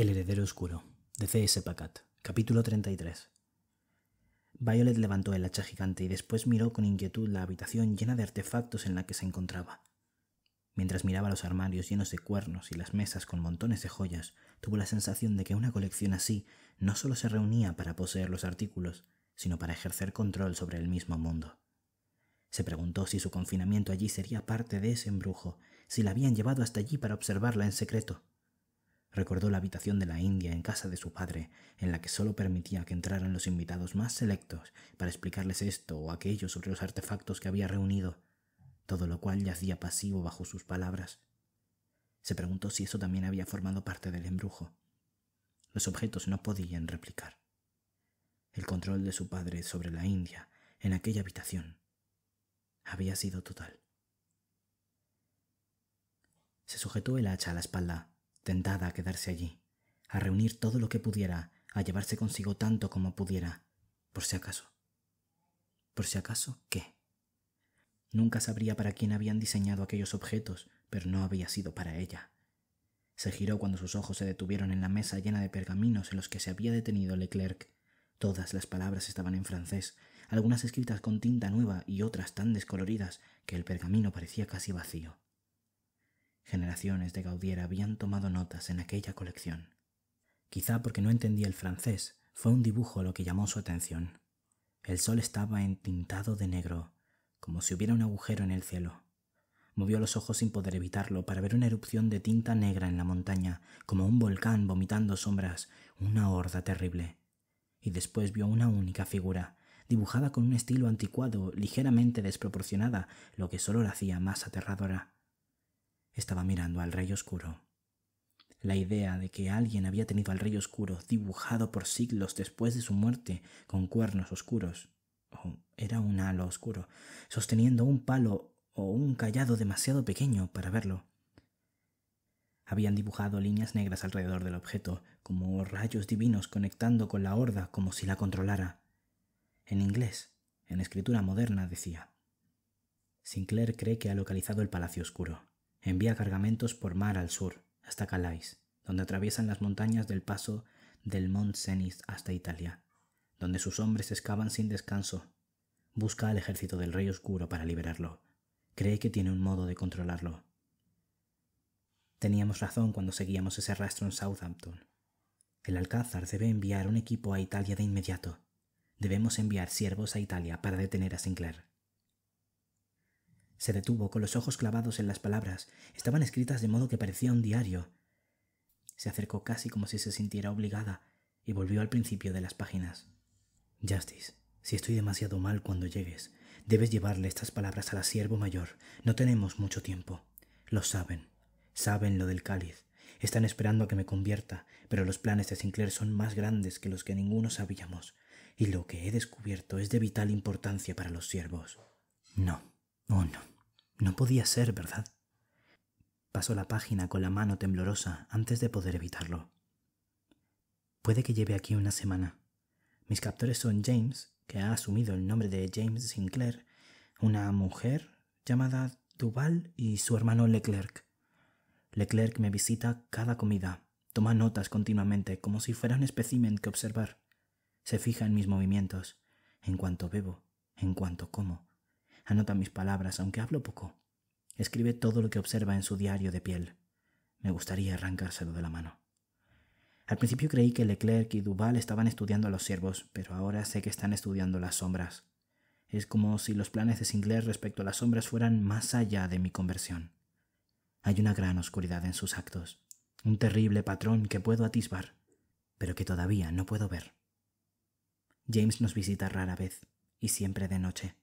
El heredero oscuro, de C.S. Packard, capítulo 33. Violet levantó el hacha gigante y después miró con inquietud la habitación llena de artefactos en la que se encontraba. Mientras miraba los armarios llenos de cuernos y las mesas con montones de joyas, tuvo la sensación de que una colección así no solo se reunía para poseer los artículos, sino para ejercer control sobre el mismo mundo. Se preguntó si su confinamiento allí sería parte de ese embrujo, si la habían llevado hasta allí para observarla en secreto. Recordó la habitación de la India en casa de su padre, en la que solo permitía que entraran los invitados más selectos para explicarles esto o aquello sobre los artefactos que había reunido, todo lo cual yacía pasivo bajo sus palabras. Se preguntó si eso también había formado parte del embrujo. Los objetos no podían replicar. El control de su padre sobre la India, en aquella habitación, había sido total. Se sujetó el hacha a la espalda tentada a quedarse allí, a reunir todo lo que pudiera, a llevarse consigo tanto como pudiera, por si acaso. ¿Por si acaso qué? Nunca sabría para quién habían diseñado aquellos objetos, pero no había sido para ella. Se giró cuando sus ojos se detuvieron en la mesa llena de pergaminos en los que se había detenido Leclerc. Todas las palabras estaban en francés, algunas escritas con tinta nueva y otras tan descoloridas que el pergamino parecía casi vacío. Generaciones de Gaudiera habían tomado notas en aquella colección. Quizá porque no entendía el francés, fue un dibujo lo que llamó su atención. El sol estaba entintado de negro, como si hubiera un agujero en el cielo. Movió los ojos sin poder evitarlo para ver una erupción de tinta negra en la montaña, como un volcán vomitando sombras, una horda terrible. Y después vio una única figura, dibujada con un estilo anticuado, ligeramente desproporcionada, lo que solo la hacía más aterradora. Estaba mirando al rey oscuro. La idea de que alguien había tenido al rey oscuro dibujado por siglos después de su muerte con cuernos oscuros, o era un halo oscuro, sosteniendo un palo o un callado demasiado pequeño para verlo. Habían dibujado líneas negras alrededor del objeto, como rayos divinos conectando con la horda como si la controlara. En inglés, en escritura moderna, decía. Sinclair cree que ha localizado el Palacio Oscuro envía cargamentos por mar al sur, hasta Calais, donde atraviesan las montañas del paso del Mont Cenis hasta Italia, donde sus hombres excavan sin descanso. Busca al ejército del Rey Oscuro para liberarlo. Cree que tiene un modo de controlarlo. Teníamos razón cuando seguíamos ese rastro en Southampton. El Alcázar debe enviar un equipo a Italia de inmediato. Debemos enviar siervos a Italia para detener a Sinclair. Se detuvo, con los ojos clavados en las palabras. Estaban escritas de modo que parecía un diario. Se acercó casi como si se sintiera obligada y volvió al principio de las páginas. Justice, si estoy demasiado mal cuando llegues, debes llevarle estas palabras a la siervo mayor. No tenemos mucho tiempo. Lo saben. Saben lo del cáliz. Están esperando a que me convierta, pero los planes de Sinclair son más grandes que los que ninguno sabíamos, y lo que he descubierto es de vital importancia para los siervos. No, oh no. No podía ser, ¿verdad? Pasó la página con la mano temblorosa antes de poder evitarlo. Puede que lleve aquí una semana. Mis captores son James, que ha asumido el nombre de James Sinclair, una mujer llamada Duval y su hermano Leclerc. Leclerc me visita cada comida, toma notas continuamente como si fuera un espécimen que observar. Se fija en mis movimientos, en cuanto bebo, en cuanto como, Anota mis palabras, aunque hablo poco. Escribe todo lo que observa en su diario de piel. Me gustaría arrancárselo de la mano. Al principio creí que Leclerc y Duval estaban estudiando a los siervos, pero ahora sé que están estudiando las sombras. Es como si los planes de Singler respecto a las sombras fueran más allá de mi conversión. Hay una gran oscuridad en sus actos, un terrible patrón que puedo atisbar, pero que todavía no puedo ver. James nos visita rara vez, y siempre de noche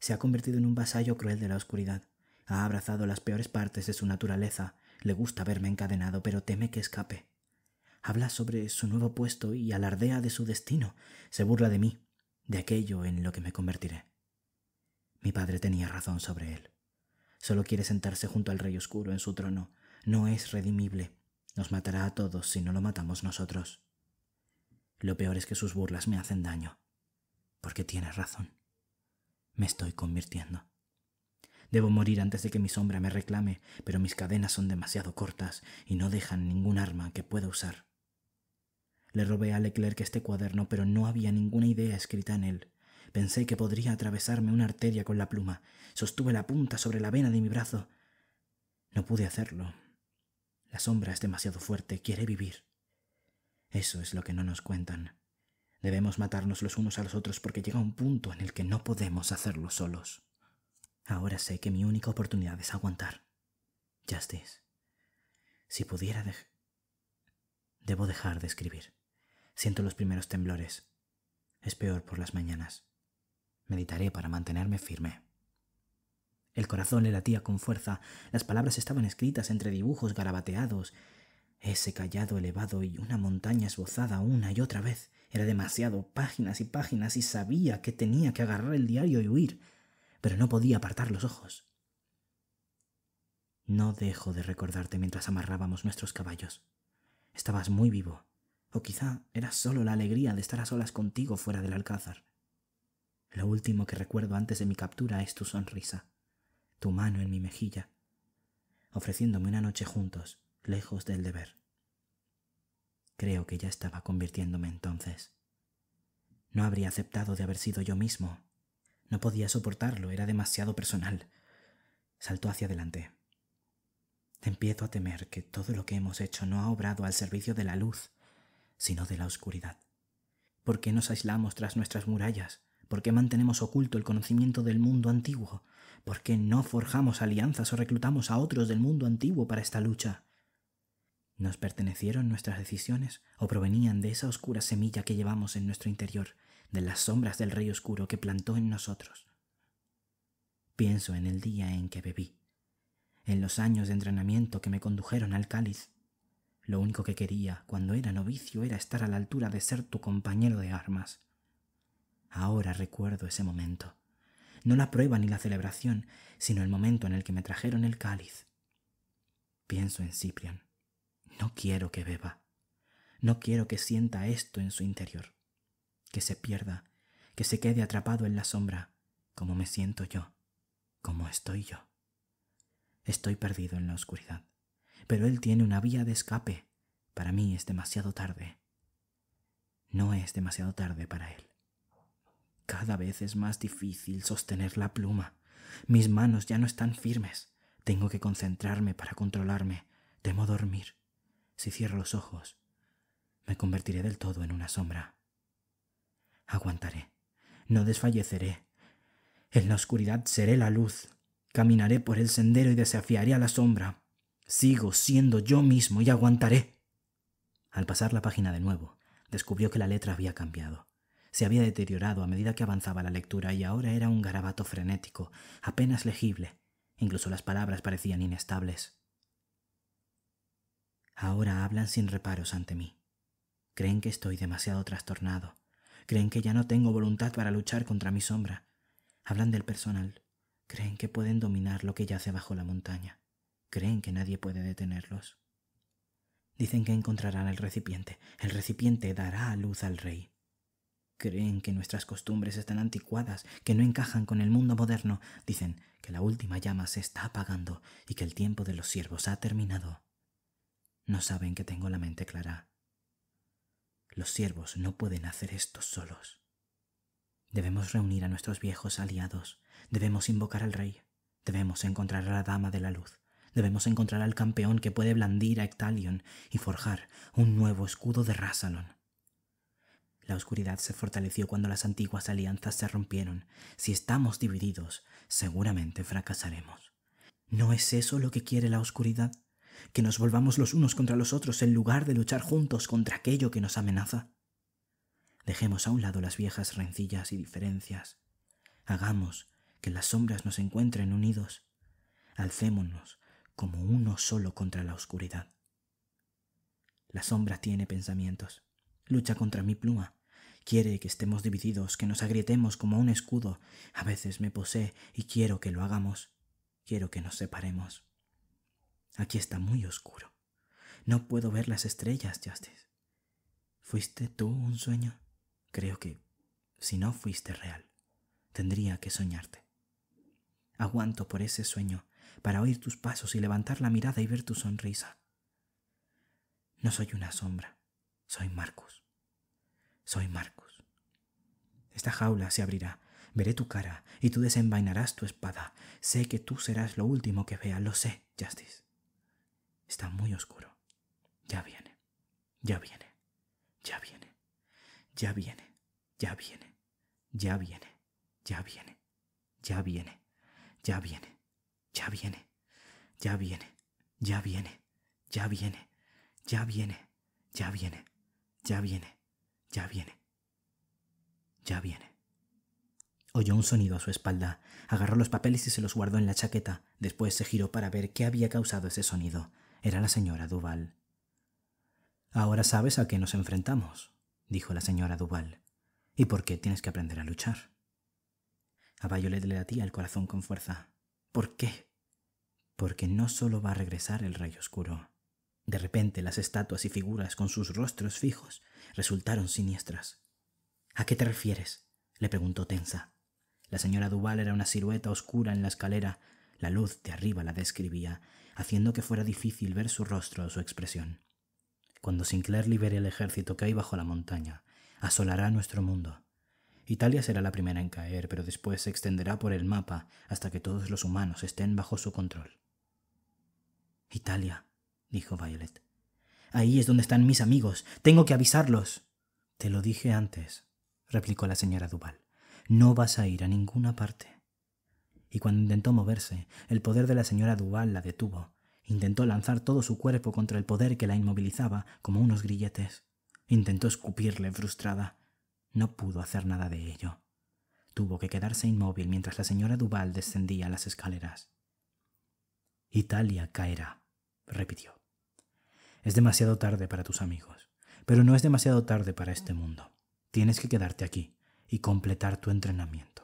se ha convertido en un vasallo cruel de la oscuridad. Ha abrazado las peores partes de su naturaleza. Le gusta verme encadenado, pero teme que escape. Habla sobre su nuevo puesto y alardea de su destino. Se burla de mí, de aquello en lo que me convertiré. Mi padre tenía razón sobre él. Solo quiere sentarse junto al Rey Oscuro en su trono. No es redimible. Nos matará a todos si no lo matamos nosotros. Lo peor es que sus burlas me hacen daño. Porque tiene razón me estoy convirtiendo. Debo morir antes de que mi sombra me reclame, pero mis cadenas son demasiado cortas y no dejan ningún arma que pueda usar. Le robé a Leclerc este cuaderno, pero no había ninguna idea escrita en él. Pensé que podría atravesarme una arteria con la pluma. Sostuve la punta sobre la vena de mi brazo. No pude hacerlo. La sombra es demasiado fuerte, quiere vivir. Eso es lo que no nos cuentan. Debemos matarnos los unos a los otros porque llega un punto en el que no podemos hacerlo solos. Ahora sé que mi única oportunidad es aguantar. Justice. Si pudiera de... Debo dejar de escribir. Siento los primeros temblores. Es peor por las mañanas. Meditaré para mantenerme firme. El corazón le latía con fuerza, las palabras estaban escritas entre dibujos garabateados, ese callado elevado y una montaña esbozada una y otra vez. Era demasiado, páginas y páginas, y sabía que tenía que agarrar el diario y huir, pero no podía apartar los ojos. No dejo de recordarte mientras amarrábamos nuestros caballos. Estabas muy vivo, o quizá era solo la alegría de estar a solas contigo fuera del alcázar. Lo último que recuerdo antes de mi captura es tu sonrisa, tu mano en mi mejilla, ofreciéndome una noche juntos, lejos del deber. Creo que ya estaba convirtiéndome entonces. No habría aceptado de haber sido yo mismo. No podía soportarlo, era demasiado personal. Saltó hacia adelante. Empiezo a temer que todo lo que hemos hecho no ha obrado al servicio de la luz, sino de la oscuridad. ¿Por qué nos aislamos tras nuestras murallas? ¿Por qué mantenemos oculto el conocimiento del mundo antiguo? ¿Por qué no forjamos alianzas o reclutamos a otros del mundo antiguo para esta lucha? ¿Nos pertenecieron nuestras decisiones o provenían de esa oscura semilla que llevamos en nuestro interior, de las sombras del rey oscuro que plantó en nosotros? Pienso en el día en que bebí, en los años de entrenamiento que me condujeron al cáliz. Lo único que quería cuando era novicio era estar a la altura de ser tu compañero de armas. Ahora recuerdo ese momento. No la prueba ni la celebración, sino el momento en el que me trajeron el cáliz. Pienso en Ciprian no quiero que beba. No quiero que sienta esto en su interior. Que se pierda, que se quede atrapado en la sombra, como me siento yo, como estoy yo. Estoy perdido en la oscuridad, pero él tiene una vía de escape. Para mí es demasiado tarde. No es demasiado tarde para él. Cada vez es más difícil sostener la pluma. Mis manos ya no están firmes. Tengo que concentrarme para controlarme. Temo dormir si cierro los ojos, me convertiré del todo en una sombra. Aguantaré, no desfalleceré. En la oscuridad seré la luz, caminaré por el sendero y desafiaré a la sombra. Sigo siendo yo mismo y aguantaré. Al pasar la página de nuevo, descubrió que la letra había cambiado. Se había deteriorado a medida que avanzaba la lectura y ahora era un garabato frenético, apenas legible. Incluso las palabras parecían inestables. Ahora hablan sin reparos ante mí. Creen que estoy demasiado trastornado. Creen que ya no tengo voluntad para luchar contra mi sombra. Hablan del personal. Creen que pueden dominar lo que yace bajo la montaña. Creen que nadie puede detenerlos. Dicen que encontrarán el recipiente. El recipiente dará a luz al rey. Creen que nuestras costumbres están anticuadas, que no encajan con el mundo moderno. Dicen que la última llama se está apagando y que el tiempo de los siervos ha terminado no saben que tengo la mente clara. Los siervos no pueden hacer esto solos. Debemos reunir a nuestros viejos aliados, debemos invocar al rey, debemos encontrar a la dama de la luz, debemos encontrar al campeón que puede blandir a Ectalion y forjar un nuevo escudo de Rassalon. La oscuridad se fortaleció cuando las antiguas alianzas se rompieron. Si estamos divididos, seguramente fracasaremos. ¿No es eso lo que quiere la oscuridad? que nos volvamos los unos contra los otros en lugar de luchar juntos contra aquello que nos amenaza. Dejemos a un lado las viejas rencillas y diferencias. Hagamos que las sombras nos encuentren unidos. Alcémonos como uno solo contra la oscuridad. La sombra tiene pensamientos. Lucha contra mi pluma. Quiere que estemos divididos, que nos agrietemos como un escudo. A veces me posee y quiero que lo hagamos. Quiero que nos separemos. Aquí está muy oscuro. No puedo ver las estrellas, Justice. ¿Fuiste tú un sueño? Creo que, si no fuiste real, tendría que soñarte. Aguanto por ese sueño para oír tus pasos y levantar la mirada y ver tu sonrisa. No soy una sombra, soy Marcus. Soy Marcus. Esta jaula se abrirá, veré tu cara y tú desenvainarás tu espada. Sé que tú serás lo último que vea, lo sé, Justice. Está muy oscuro. Ya viene, ya viene, ya viene, ya viene, ya viene, ya viene, ya viene, ya viene, ya viene, ya viene, ya viene, ya viene, ya viene, ya viene, ya viene, ya viene, ya viene, ya viene. Oyó un sonido a su espalda, agarró los papeles y se los guardó en la chaqueta, después se giró para ver qué había causado ese sonido era la señora Duval. Ahora sabes a qué nos enfrentamos, dijo la señora Duval, y por qué tienes que aprender a luchar. A Violet le latía el corazón con fuerza. ¿Por qué? Porque no solo va a regresar el rayo oscuro. De repente las estatuas y figuras con sus rostros fijos resultaron siniestras. ¿A qué te refieres? le preguntó tensa. La señora Duval era una silueta oscura en la escalera la luz de arriba la describía, haciendo que fuera difícil ver su rostro o su expresión. Cuando Sinclair libere el ejército que hay bajo la montaña, asolará nuestro mundo. Italia será la primera en caer, pero después se extenderá por el mapa hasta que todos los humanos estén bajo su control. Italia, dijo Violet. Ahí es donde están mis amigos. Tengo que avisarlos. Te lo dije antes, replicó la señora Duval. No vas a ir a ninguna parte y cuando intentó moverse, el poder de la señora Duval la detuvo. Intentó lanzar todo su cuerpo contra el poder que la inmovilizaba como unos grilletes. Intentó escupirle frustrada. No pudo hacer nada de ello. Tuvo que quedarse inmóvil mientras la señora Duval descendía las escaleras. Italia caerá, repitió. Es demasiado tarde para tus amigos, pero no es demasiado tarde para este mundo. Tienes que quedarte aquí y completar tu entrenamiento.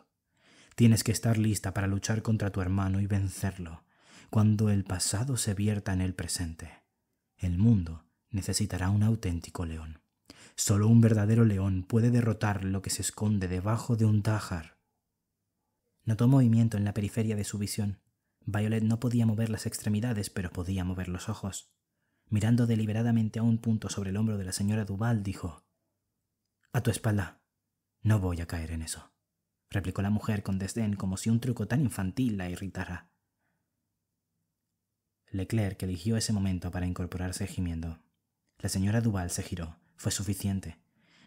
Tienes que estar lista para luchar contra tu hermano y vencerlo cuando el pasado se vierta en el presente. El mundo necesitará un auténtico león. Solo un verdadero león puede derrotar lo que se esconde debajo de un tájar. Notó movimiento en la periferia de su visión. Violet no podía mover las extremidades, pero podía mover los ojos. Mirando deliberadamente a un punto sobre el hombro de la señora Duval, dijo A tu espalda. No voy a caer en eso replicó la mujer con desdén como si un truco tan infantil la irritara. Leclerc eligió ese momento para incorporarse gimiendo. La señora Duval se giró. Fue suficiente.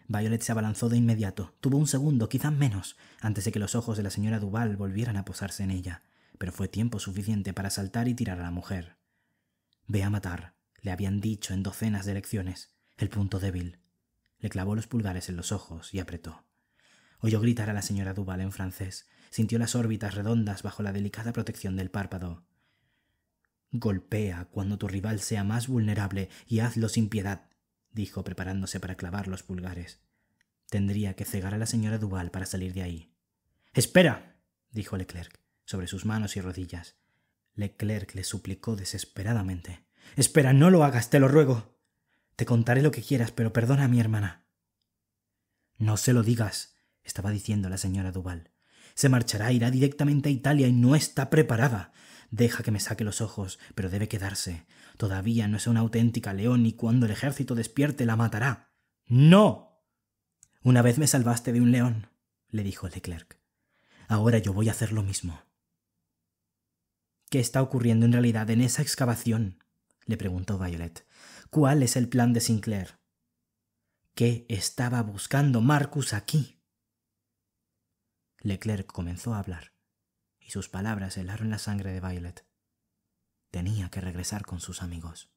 Violet se abalanzó de inmediato. Tuvo un segundo, quizás menos, antes de que los ojos de la señora Duval volvieran a posarse en ella, pero fue tiempo suficiente para saltar y tirar a la mujer. Ve a matar, le habían dicho en docenas de lecciones, el punto débil. Le clavó los pulgares en los ojos y apretó. Oyó gritar a la señora Duval en francés. Sintió las órbitas redondas bajo la delicada protección del párpado. Golpea cuando tu rival sea más vulnerable y hazlo sin piedad, dijo preparándose para clavar los pulgares. Tendría que cegar a la señora Duval para salir de ahí. Espera, dijo Leclerc, sobre sus manos y rodillas. Leclerc le suplicó desesperadamente. Espera, no lo hagas, te lo ruego. Te contaré lo que quieras, pero perdona a mi hermana. No se lo digas, estaba diciendo la señora Duval. Se marchará, irá directamente a Italia y no está preparada. Deja que me saque los ojos, pero debe quedarse. Todavía no es una auténtica león y cuando el ejército despierte la matará. ¡No! Una vez me salvaste de un león, le dijo Leclerc. Ahora yo voy a hacer lo mismo. ¿Qué está ocurriendo en realidad en esa excavación? le preguntó Violet. ¿Cuál es el plan de Sinclair? ¿Qué estaba buscando Marcus aquí? Leclerc comenzó a hablar, y sus palabras helaron la sangre de Violet. Tenía que regresar con sus amigos.